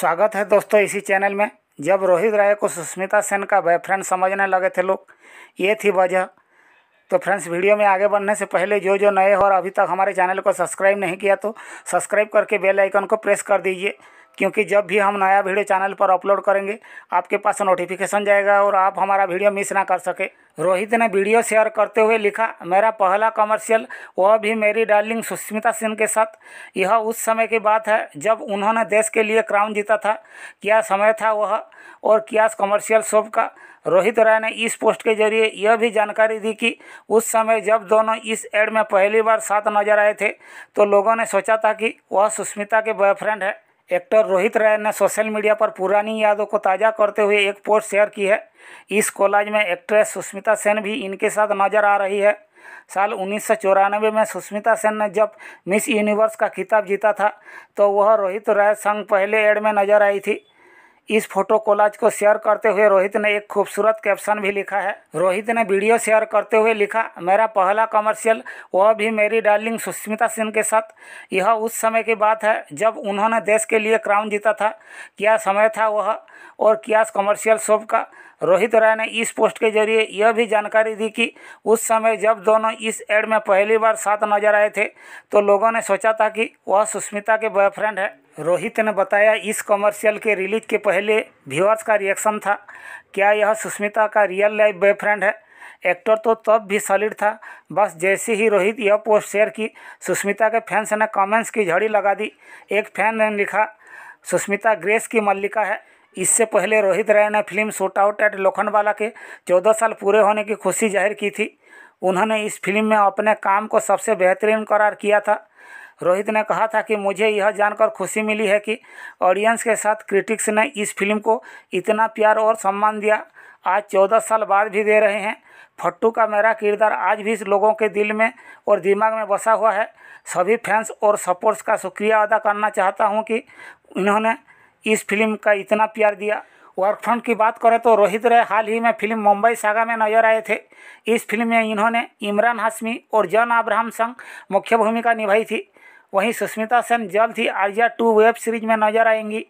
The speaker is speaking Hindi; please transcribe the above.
स्वागत है दोस्तों इसी चैनल में जब रोहित राय को सुष्मिता सेन का बॉयफ्रेंड समझने लगे थे लोग ये थी वजह तो फ्रेंड्स वीडियो में आगे बढ़ने से पहले जो जो नए हो और अभी तक हमारे चैनल को सब्सक्राइब नहीं किया तो सब्सक्राइब करके बेल आइकन को प्रेस कर दीजिए क्योंकि जब भी हम नया वीडियो चैनल पर अपलोड करेंगे आपके पास नोटिफिकेशन जाएगा और आप हमारा वीडियो मिस ना कर सके रोहित ने वीडियो शेयर करते हुए लिखा मेरा पहला कमर्शियल वह भी मेरी डार्लिंग सुष्मिता सिंह के साथ यह उस समय की बात है जब उन्होंने देश के लिए क्राउन जीता था क्या समय था वह और क्या कमर्शियल शोप का रोहित राय ने इस पोस्ट के जरिए यह भी जानकारी दी कि उस समय जब दोनों इस एड में पहली बार साथ नजर आए थे तो लोगों ने सोचा था कि वह सुष्मिता के बॉयफ्रेंड है एक्टर रोहित राय ने सोशल मीडिया पर पुरानी यादों को ताज़ा करते हुए एक पोस्ट शेयर की है इस कॉलेज में एक्ट्रेस सुष्मिता सेन भी इनके साथ नजर आ रही है साल उन्नीस में सुष्मिता सेन ने जब मिस यूनिवर्स का खिताब जीता था तो वह रोहित राय संग पहले एड में नजर आई थी इस फोटो कोलाज को शेयर करते हुए रोहित ने एक खूबसूरत कैप्शन भी लिखा है रोहित ने वीडियो शेयर करते हुए लिखा मेरा पहला कमर्शियल वह भी मेरी डार्लिंग सुष्मिता सिंह के साथ यह उस समय की बात है जब उन्होंने देश के लिए क्राउन जीता था क्या समय था वह और क्या कमर्शियल शोप का रोहित राय ने इस पोस्ट के जरिए यह भी जानकारी दी कि उस समय जब दोनों इस एड में पहली बार साथ नजर आए थे तो लोगों ने सोचा था कि वह सुष्मिता के बॉयफ्रेंड है रोहित ने बताया इस कमर्शियल के रिलीज के पहले व्यूअर्स का रिएक्शन था क्या यह सुष्मिता का रियल लाइफ बॉयफ्रेंड है एक्टर तो तब भी सॉलिड था बस जैसे ही रोहित यह पोस्ट शेयर की सुष्मिता के फैंस ने कमेंट्स की झड़ी लगा दी एक फैन ने लिखा सुष्मिता ग्रेस की मल्लिका है इससे पहले रोहित राय ने film shootout at Lokhandwala के चौदह साल पूरे होने की खुशी जाहिर की थी उन्होंने इस फिल्म में अपने काम को सबसे बेहतरीन करार किया था रोहित ने कहा था कि मुझे यह जानकर खुशी मिली है कि ऑडियंस के साथ क्रिटिक्स ने इस फिल्म को इतना प्यार और सम्मान दिया आज चौदह साल बाद भी दे रहे हैं फट्टू का मेरा किरदार आज भी लोगों के दिल में और दिमाग में बसा हुआ है सभी फैंस और सपोर्ट्स का शुक्रिया अदा करना चाहता हूँ कि इन्होंने इस फिल्म का इतना प्यार दिया वर्कफ्रंट की बात करें तो रोहित रे हाल ही में फिल्म मुंबई सागा में नजर आए थे इस फिल्म में इन्होंने इमरान हाशमी और जॉन अब्राहम संग मुख्य भूमिका निभाई थी वहीं सुष्मिता सेन जल्द ही आर्या टू वेब सीरीज में नजर आएंगी